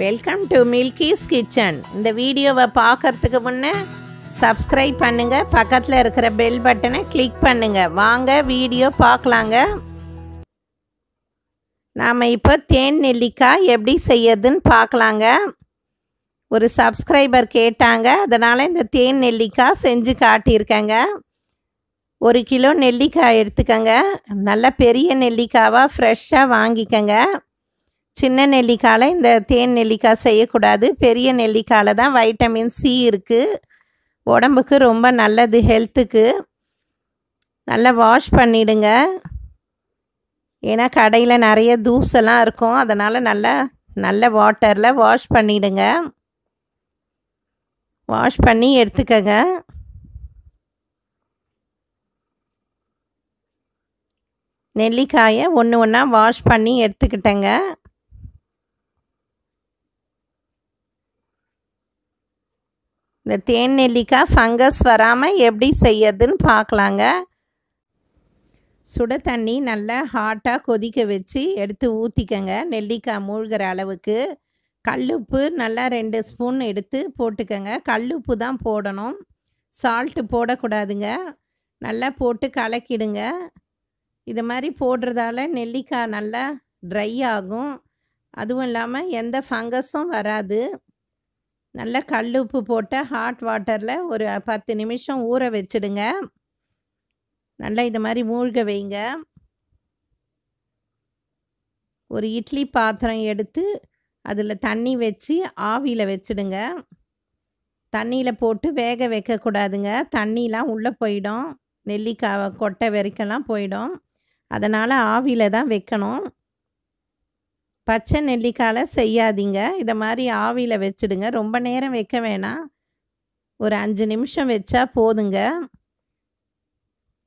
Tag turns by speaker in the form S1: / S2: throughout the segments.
S1: welcome to மில்கிஸ் kitchen இந்த வீடியோவை பார்க்கறதுக்கு முன்னே சப்ஸ்கிரைப் பண்ணுங்க பக்கத்தில் இருக்கிற பெல் பட்டனை கிளிக் பண்ணுங்க வாங்க வீடியோ பார்க்கலாங்க நாம் இப்போ தேன் நெல்லிக்காய் எப்படி செய்யறதுன்னு பார்க்கலாங்க ஒரு சப்ஸ்கிரைபர் கேட்டாங்க அதனால் இந்த தேன் நெல்லிக்காய் செஞ்சு காட்டியிருக்கேங்க ஒரு கிலோ நெல்லிக்காய் எடுத்துக்கங்க நல்ல பெரிய நெல்லிக்காவாக ஃப்ரெஷ்ஷாக வாங்கிக்கங்க சின்ன நெல்லிக்காயில் இந்த தேன் நெல்லிக்காய் செய்யக்கூடாது பெரிய நெல்லிக்காயில் தான் வைட்டமின் சி இருக்குது உடம்புக்கு ரொம்ப நல்லது ஹெல்த்துக்கு நல்லா வாஷ் பண்ணிவிடுங்க ஏன்னா கடையில் நிறைய தூசெல்லாம் இருக்கும் அதனால் நல்லா நல்ல வாட்டரில் வாஷ் பண்ணிவிடுங்க வாஷ் பண்ணி எடுத்துக்கங்க நெல்லிக்காயை ஒன்று ஒன்றா வாஷ் பண்ணி எடுத்துக்கிட்டேங்க இந்த தேன் நெல்லிக்காய் ஃபங்கஸ் வராமல் எப்படி செய்யறதுன்னு பார்க்கலாங்க சுட தண்ணி நல்லா ஹாட்டாக கொதிக்க வச்சு எடுத்து ஊற்றிக்கங்க நெல்லிக்காய் மூழ்கிற அளவுக்கு கல்லுப்பு நல்லா ரெண்டு ஸ்பூன் எடுத்து போட்டுக்கோங்க கல்லுப்பு தான் போடணும் சால்ட்டு போடக்கூடாதுங்க நல்லா போட்டு கலக்கிடுங்க இது மாதிரி போடுறதால நெல்லிக்காய் நல்லா ட்ரை ஆகும் அதுவும் இல்லாமல் எந்த ஃபங்கஸும் வராது நல்லா கல் உப்பு போட்டு ஹாட் வாட்டரில் ஒரு பத்து நிமிஷம் ஊற வச்சுடுங்க நல்லா இது மாதிரி மூழ்க வைங்க ஒரு இட்லி பாத்திரம் எடுத்து அதில் தண்ணி வச்சு ஆவியில் வச்சுடுங்க தண்ணியில் போட்டு வேக வைக்கக்கூடாதுங்க தண்ணிலாம் உள்ளே போயிடும் நெல்லிக்காய் கொட்டை வரைக்கெல்லாம் போயிடும் அதனால் ஆவியில் தான் வைக்கணும் பச்சை நெல்லிக்காயில் செய்யாதீங்க இதை மாதிரி ஆவியில் வச்சுடுங்க ரொம்ப நேரம் வைக்க வேணாம் ஒரு அஞ்சு நிமிஷம் வச்சா போதுங்க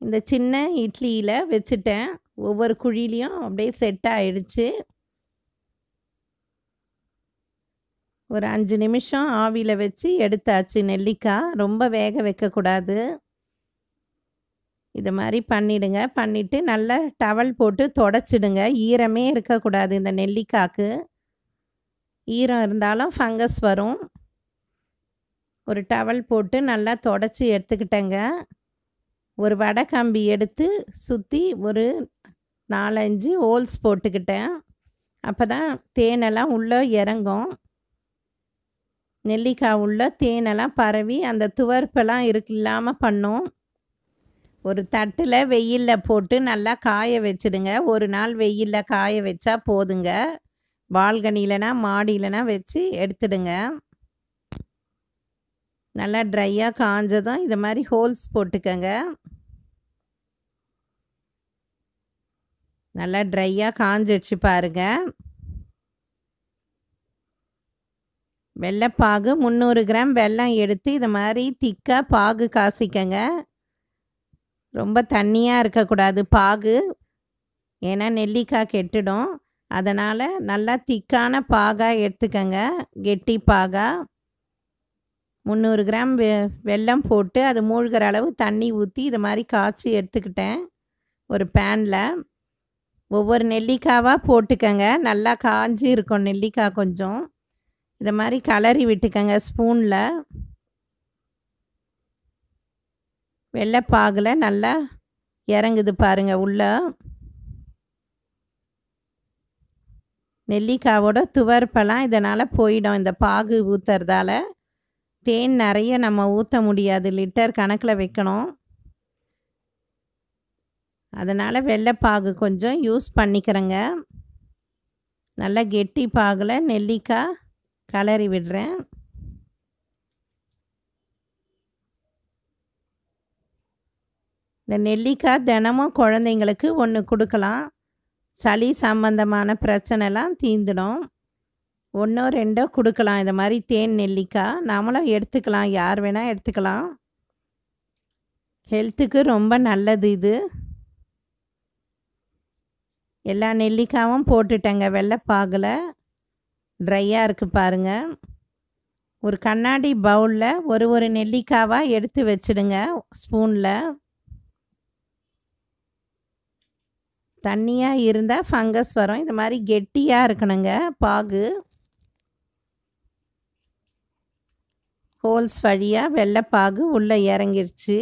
S1: இந்த சின்ன இட்லியில் வச்சுட்டேன் ஒவ்வொரு குழிலையும் அப்படியே செட் ஆயிடுச்சு ஒரு அஞ்சு நிமிஷம் ஆவியில் வச்சு எடுத்தாச்சு நெல்லிக்காய் ரொம்ப வேக வைக்கக்கூடாது இது மாதிரி பண்ணிடுங்க பண்ணிவிட்டு நல்லா டவல் போட்டு தொடச்சிடுங்க ஈரமே இருக்கக்கூடாது இந்த நெல்லிக்காய்க்கு ஈரம் இருந்தாலும் ஃபங்கஸ் வரும் ஒரு டவல் போட்டு நல்லா தொடச்சி எடுத்துக்கிட்டேங்க ஒரு வடை கம்பி எடுத்து சுற்றி ஒரு நாலஞ்சு ஹோல்ஸ் போட்டுக்கிட்டேன் அப்போ தான் தேனெல்லாம் உள்ளே இறங்கும் நெல்லிக்காய் உள்ளே தேனெல்லாம் பரவி அந்த துவர்ப்பெல்லாம் இருக்கு இல்லாமல் பண்ணோம் ஒரு தட்டில் வெயிலில் போட்டு நல்லா காய வச்சுடுங்க ஒரு நாள் வெயிலில் காய வச்சா போதுங்க பால்கனிலனா மாடியிலனா வச்சு எடுத்துடுங்க நல்லா ட்ரையாக காஞ்சதும் இது மாதிரி ஹோல்ஸ் போட்டுக்கங்க நல்லா ட்ரையாக காஞ்சிடுச்சு பாருங்க வெள்ளைப்பாகு முந்நூறு கிராம் வெல்லம் எடுத்து இது மாதிரி திக்காக பாகு காசிக்கங்க ரொம்ப தண்ணியாக இருக்கக்கூடாது பாகு ஏன்னா நெல்லிக்காய் கெட்டுடும் அதனால் நல்லா திக்கான பாகாக எடுத்துக்கங்க கெட்டி பாகாக முந்நூறு கிராம் வெ வெல்லம் போட்டு அது மூழ்கிற அளவு தண்ணி ஊற்றி இது மாதிரி காய்ச்சி எடுத்துக்கிட்டேன் ஒரு பேனில் ஒவ்வொரு நெல்லிக்காவாக போட்டுக்கங்க நல்லா காஞ்சி இருக்கும் நெல்லிக்காய் கொஞ்சம் இதை மாதிரி கலரி விட்டுக்கங்க ஸ்பூனில் வெள்ளைப்பாகில் நல்லா இறங்குது பாருங்கள் உள்ள நெல்லிக்காவோட துவர்ப்பெல்லாம் இதனால் போயிடும் இந்த பாகு ஊற்றுறதால தேன் நிறைய நம்ம ஊற்ற முடியாது லிட்டர் கணக்கில் வைக்கணும் அதனால் வெள்ளைப்பாகு கொஞ்சம் யூஸ் பண்ணிக்கிறேங்க நல்லா கெட்டி பாகில் நெல்லிக்காய் கலரி விடுறேன் இந்த நெல்லிக்காய் தினமும் குழந்தைங்களுக்கு ஒன்று கொடுக்கலாம் சளி சம்பந்தமான பிரச்சனைலாம் தீந்துடும் ஒன்றோ ரெண்டோ கொடுக்கலாம் இந்த மாதிரி தேன் நெல்லிக்காய் நாமளும் எடுத்துக்கலாம் யார் வேணால் எடுத்துக்கலாம் ஹெல்த்துக்கு ரொம்ப நல்லது இது எல்லா நெல்லிக்காயும் போட்டுட்டேங்க வெள்ளைப்பாகில் ட்ரையாக இருக்குது பாருங்கள் ஒரு கண்ணாடி பவுலில் ஒரு ஒரு நெல்லிக்காவாக எடுத்து வச்சுடுங்க ஸ்பூனில் தண்ணியாக இருந்தால் ஃபங்கஸ் வரும் இந்த மாதிரி கெட்டியாக இருக்கணுங்க பாகு ஹோல்ஸ் வழியாக வெள்ளைப்பாகு உள்ளே இறங்கிடுச்சு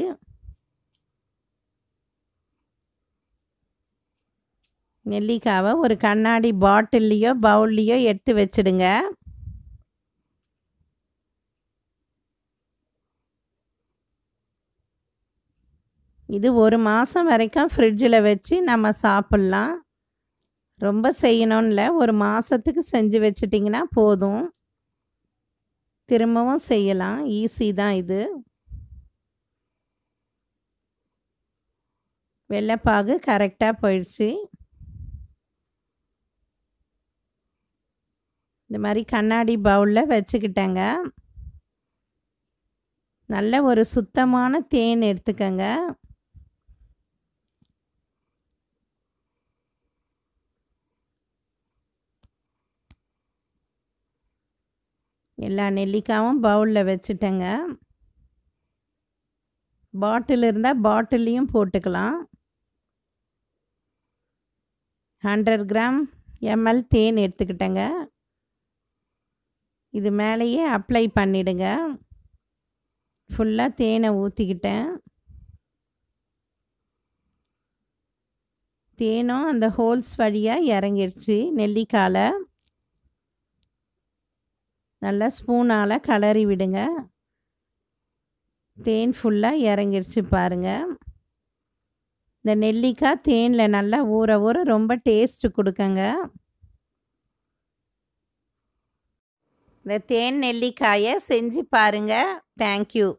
S1: நெல்லிக்காவை ஒரு கண்ணாடி பாட்டில்லையோ பவுல்லையோ எடுத்து வச்சுடுங்க இது ஒரு மாதம் வரைக்கும் ஃப்ரிட்ஜில் வச்சு நம்ம சாப்பிட்லாம் ரொம்ப செய்யணும்ல ஒரு மாதத்துக்கு செஞ்சு வச்சிட்டிங்கன்னா போதும் திரும்பவும் செய்யலாம் ஈஸி தான் இது வெள்ளைப்பாகு கரெக்டாக போயிடுச்சு இந்த மாதிரி கண்ணாடி பவுலில் வச்சுக்கிட்டேங்க நல்ல ஒரு சுத்தமான தேன் எடுத்துக்கங்க எல்லா நெல்லிக்காவும் பவுலில் வச்சுட்டேங்க பாட்டில் இருந்தால் பாட்டிலையும் போட்டுக்கலாம் ஹண்ட்ரட் கிராம் எம்எல் தேன் எடுத்துக்கிட்டேங்க இது மேலேயே அப்ளை பண்ணிவிடுங்க ஃபுல்லாக தேனை ஊற்றிக்கிட்டேன் தேனும் அந்த ஹோல்ஸ் வழியாக இறங்கிடுச்சு நெல்லிக்காயில் நல்லா ஸ்பூனால் கலறி விடுங்க தேன் ஃபுல்லாக இறங்கிடுச்சு பாருங்கள் இந்த நெல்லிக்காய் தேனில் நல்லா ஊற ஊற ரொம்ப டேஸ்ட்டு கொடுக்குங்க இந்த தேன் நெல்லிக்காயை செஞ்சு பாருங்கள் தேங்க்யூ